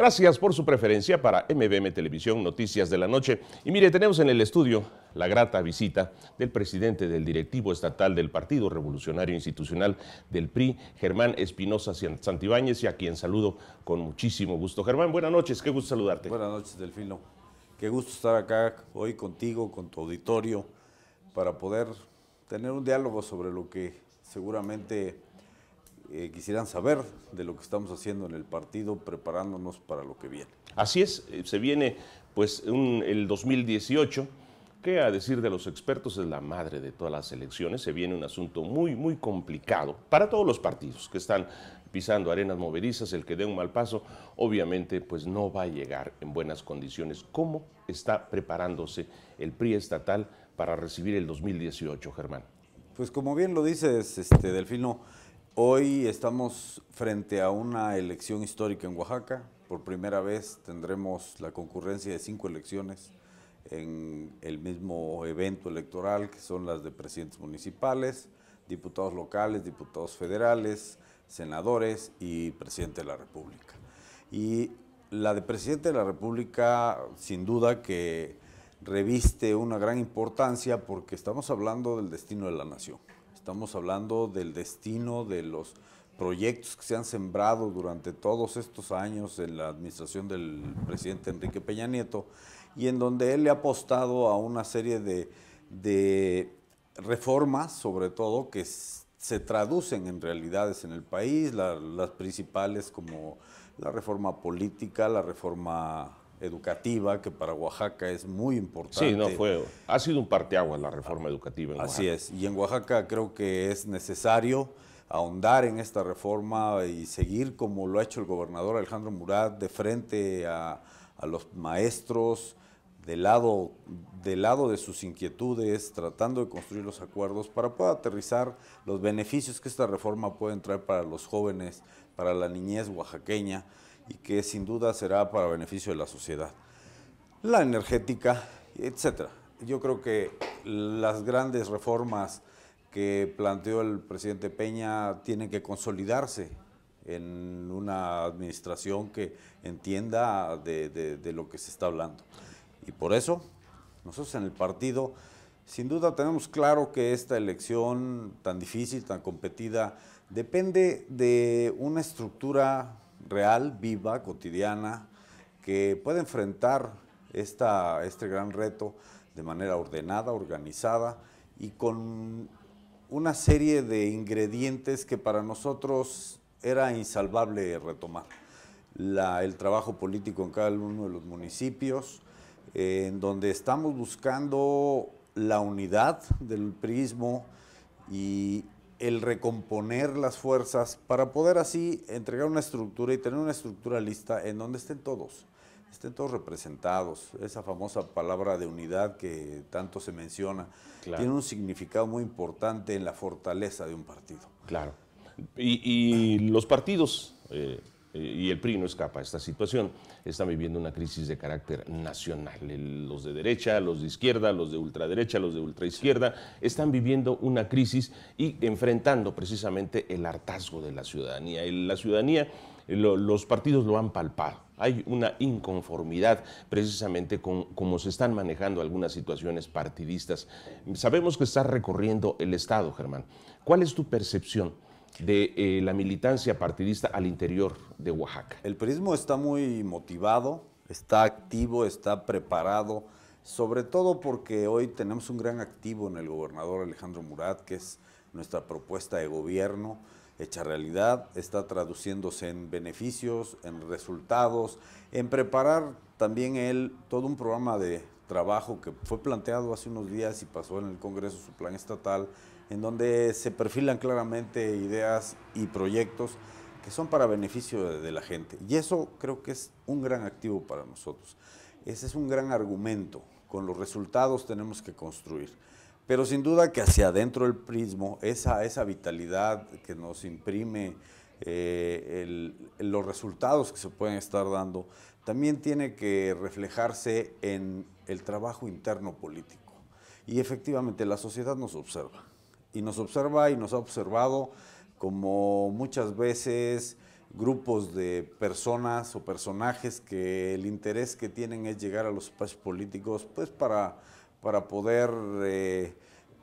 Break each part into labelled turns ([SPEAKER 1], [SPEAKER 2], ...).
[SPEAKER 1] Gracias por su preferencia para MBM Televisión Noticias de la Noche. Y mire, tenemos en el estudio la grata visita del presidente del directivo estatal del Partido Revolucionario Institucional del PRI, Germán Espinosa Santibáñez, y a quien saludo con muchísimo gusto. Germán, buenas noches, qué gusto saludarte. Buenas noches, Delfino. Qué gusto estar acá hoy contigo,
[SPEAKER 2] con tu auditorio, para poder tener un diálogo sobre lo que seguramente eh, quisieran saber de lo que estamos haciendo en el partido, preparándonos
[SPEAKER 1] para lo que viene. Así es, eh, se viene pues el 2018, que a decir de los expertos es la madre de todas las elecciones, se viene un asunto muy, muy complicado para todos los partidos que están pisando arenas movedizas, el que dé un mal paso, obviamente pues no va a llegar en buenas condiciones. ¿Cómo está preparándose el PRI estatal para recibir el 2018, Germán? Pues como bien lo
[SPEAKER 2] dices, este, Delfino, Hoy estamos frente a una elección histórica en Oaxaca. Por primera vez tendremos la concurrencia de cinco elecciones en el mismo evento electoral, que son las de presidentes municipales, diputados locales, diputados federales, senadores y presidente de la República. Y la de presidente de la República, sin duda que reviste una gran importancia porque estamos hablando del destino de la nación estamos hablando del destino de los proyectos que se han sembrado durante todos estos años en la administración del presidente Enrique Peña Nieto y en donde él le ha apostado a una serie de, reformas, sobre todo, que se traducen en realidades en el país, las principales como la reforma política, la reforma educativa, que para Oaxaca es muy importante. Sí, no fue. Ha sido un parteaguas la reforma educativa en Oaxaca. Así es. Y en Oaxaca creo que es necesario ahondar en esta reforma y seguir como lo ha hecho el gobernador Alejandro Murat de frente a, los maestros, del lado, del lado de sus inquietudes, tratando de construir los acuerdos para poder aterrizar los beneficios que esta reforma puede traer para los jóvenes, para la niñez oaxaqueña y que sin duda será para beneficio de la sociedad. La energética, etcétera. Yo creo que las grandes reformas que planteó el presidente Peña tienen que consolidarse en una administración que entienda de, de lo que se está hablando. Y por eso, nosotros en el partido, sin duda tenemos claro que esta elección tan difícil, tan competida, depende de una estructura real, viva, cotidiana, que puede enfrentar esta, este gran reto de manera ordenada, organizada y con una serie de ingredientes que para nosotros era insalvable retomar. La, el trabajo político en cada uno de los municipios, en donde estamos buscando la unidad del prismo y el recomponer las fuerzas para poder así entregar una estructura y tener una estructura lista en donde estén todos, estén todos representados. Esa famosa palabra de unidad que tanto se menciona tiene un significado muy importante en la fortaleza de un partido.
[SPEAKER 1] Claro. Y, los partidos, eh, y el PRI no escapa a esta situación, están viviendo una crisis de carácter nacional. los de derecha, los de izquierda, los de ultraderecha, los de ultraizquierda, están viviendo una crisis y enfrentando precisamente el hartazgo de la ciudadanía. La ciudadanía, los partidos lo han palpado hay una inconformidad precisamente con cómo se están manejando algunas situaciones partidistas. Sabemos que está recorriendo el Estado, Germán. ¿Cuál es tu percepción? de eh, la militancia partidista al interior de Oaxaca. El periodismo está muy
[SPEAKER 2] motivado, está activo, está preparado, sobre todo porque hoy tenemos un gran activo en el gobernador Alejandro Murat, que es nuestra propuesta de gobierno hecha realidad, está traduciéndose en beneficios, en resultados, en preparar también él todo un programa de trabajo que fue planteado hace unos días y pasó en el Congreso su plan estatal en donde se perfilan claramente ideas y proyectos que son para beneficio de, la gente. Y eso creo que es un gran activo para nosotros. Ese es un gran argumento. Con los resultados tenemos que construir. Pero sin duda que hacia adentro del prismo, esa, esa vitalidad que nos imprime eh, los resultados que se pueden estar dando, también tiene que reflejarse en el trabajo interno político. Y efectivamente la sociedad nos observa y nos observa y nos ha observado como muchas veces grupos de personas o personajes que el interés que tienen es llegar a los espacios políticos pues para, para poder eh,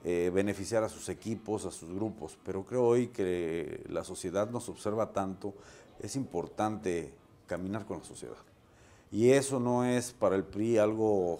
[SPEAKER 2] eh, beneficiar a sus equipos, a sus grupos. Pero creo hoy que la sociedad nos observa tanto, es importante caminar con la sociedad. Y eso no es para el PRI algo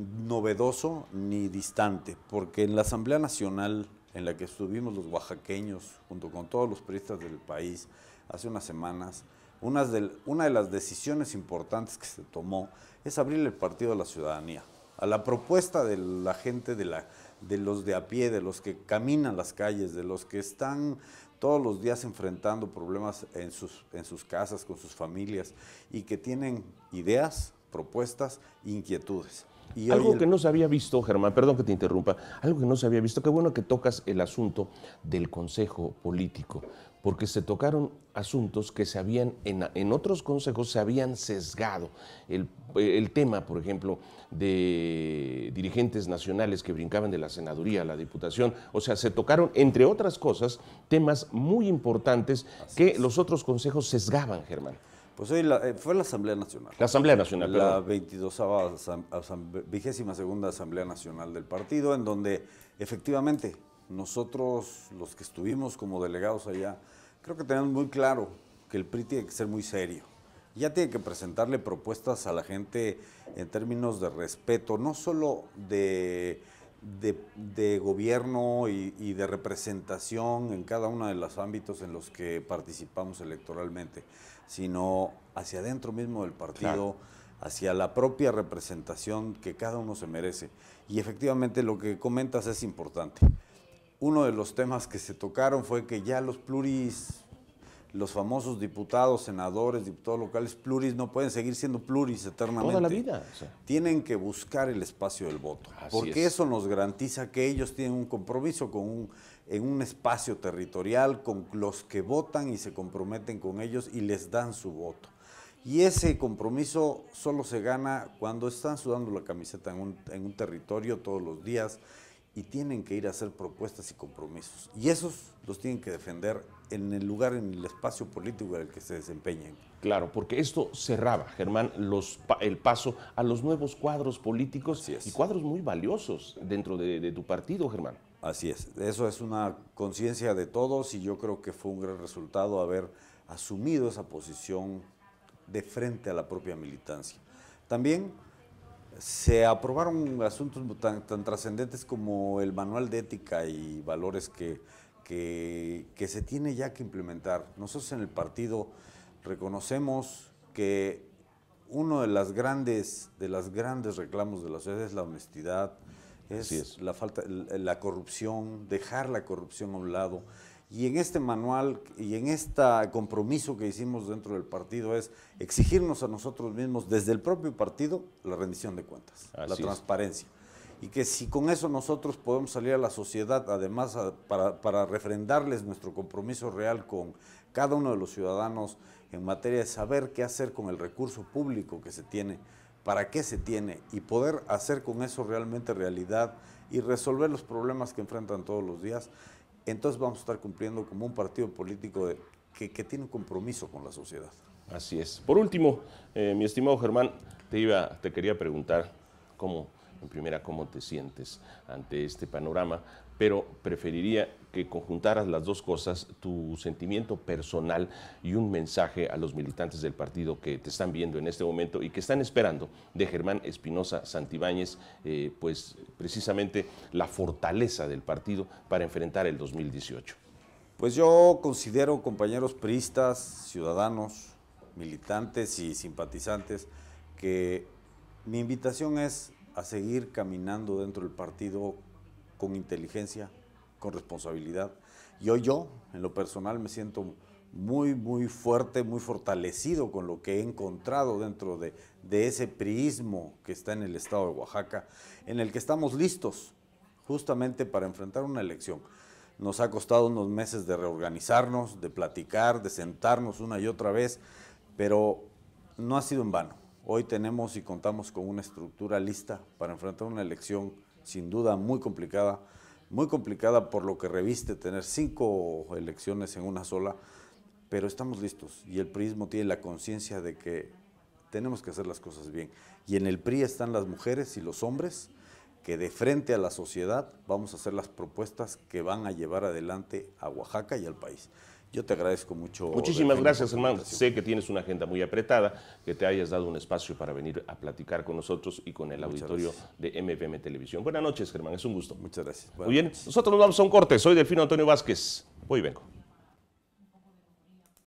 [SPEAKER 2] novedoso ni distante, porque en la Asamblea Nacional en la que estuvimos los oaxaqueños, junto con todos los periodistas del país, hace unas semanas, una de, las decisiones importantes que se tomó es abrir el Partido a la Ciudadanía, a la propuesta de la gente, de, la, de los de a pie, de los que caminan las calles, de los que están todos los días enfrentando problemas en sus, en sus casas, con sus familias, y que tienen ideas, propuestas, inquietudes algo que
[SPEAKER 1] no se había visto, Germán, perdón que te interrumpa, algo que no se había visto, qué bueno que tocas el asunto del Consejo Político, porque se tocaron asuntos que se habían, en, otros consejos se habían sesgado. El, tema, por ejemplo, de dirigentes nacionales que brincaban de la senaduría a la diputación, o sea, se tocaron, entre otras cosas, temas muy importantes que los otros consejos sesgaban, Germán. Pues eh,
[SPEAKER 2] fue la Asamblea Nacional. La Asamblea Nacional, La 22 vigésima segunda Asamblea Nacional del partido, en donde efectivamente nosotros, los que estuvimos como delegados allá, creo que tenemos muy claro que el PRI tiene que ser muy serio. Ya tiene que presentarle propuestas a la gente en términos de respeto, no solo de de, gobierno y, de representación en cada uno de los ámbitos en los que participamos electoralmente, sino hacia adentro mismo del partido, hacia la propia representación que cada uno se merece. Y efectivamente lo que comentas es importante. Uno de los temas que se tocaron fue que ya los pluris los famosos diputados, senadores, diputados locales pluris no pueden seguir siendo pluris eternamente. la vida. Tienen que buscar el espacio del voto, porque eso nos garantiza que ellos tienen un compromiso con un, en un espacio territorial con los que votan y se comprometen con ellos y les dan su voto. Y ese compromiso solo se gana cuando están sudando la camiseta en un, en un territorio todos los días y tienen que ir a hacer propuestas y compromisos. Y esos los tienen
[SPEAKER 1] que defender en el lugar, en el espacio político en el que se desempeñen. Claro, porque esto cerraba, Germán, el paso a los nuevos cuadros políticos y cuadros muy valiosos dentro de, tu partido, Germán. Así es, eso es una conciencia de todos
[SPEAKER 2] y yo creo que fue un gran resultado haber asumido esa posición de frente a la propia militancia. También se aprobaron asuntos tan trascendentes como el manual de ética y valores que que, se tiene ya que implementar. Nosotros en el partido reconocemos que uno de los grandes de las grandes reclamos de la sociedad es la honestidad, es, la falta la corrupción, dejar la corrupción a un lado. Y en este manual y en este compromiso que hicimos dentro del partido es exigirnos a nosotros mismos desde el propio partido la rendición de cuentas, la transparencia y que si con eso nosotros podemos salir a la sociedad, además para, refrendarles nuestro compromiso real con cada uno de los ciudadanos en materia de saber qué hacer con el recurso público que se tiene, para qué se tiene y poder hacer con eso realmente realidad y resolver los problemas que enfrentan todos los días, entonces vamos a estar cumpliendo como un partido político de, que, tiene un compromiso con la sociedad.
[SPEAKER 1] Así es. Por último, eh, mi estimado Germán, te, iba, te quería preguntar cómo en primera cómo te sientes ante este panorama, pero preferiría que conjuntaras las dos cosas, tu sentimiento personal y un mensaje a los militantes del partido que te están viendo en este momento y que están esperando de Germán Espinosa Santibáñez, eh, pues precisamente la fortaleza del partido para enfrentar el 2018. Pues yo considero compañeros priistas, ciudadanos, militantes y
[SPEAKER 2] simpatizantes que mi invitación es a seguir caminando dentro del partido con inteligencia, con responsabilidad. Y hoy yo, en lo personal, me siento muy, muy fuerte, muy fortalecido con lo que he encontrado dentro de, ese priismo que está en el estado de Oaxaca, en el que estamos listos justamente para enfrentar una elección. Nos ha costado unos meses de reorganizarnos, de platicar, de sentarnos una y otra vez, pero no ha sido en vano Hoy tenemos y contamos con una estructura lista para enfrentar una elección sin duda muy complicada, muy complicada por lo que reviste tener cinco elecciones en una sola, pero estamos listos y el PRIismo tiene la conciencia de que tenemos que hacer las cosas bien. Y en el PRI están las mujeres y los hombres que de frente a la sociedad vamos a hacer las propuestas que van a llevar adelante a Oaxaca y
[SPEAKER 1] al país. Yo te agradezco mucho. Muchísimas gracias, hermano. Sé que tienes una agenda muy apretada, que te hayas dado un espacio para venir a platicar con nosotros y con el auditorio de MPM Televisión. Buenas noches, Germán. Es un gusto. Muchas gracias. muy bien, nosotros nos vamos a un corte. Soy Delfino Antonio Vázquez. Voy y vengo.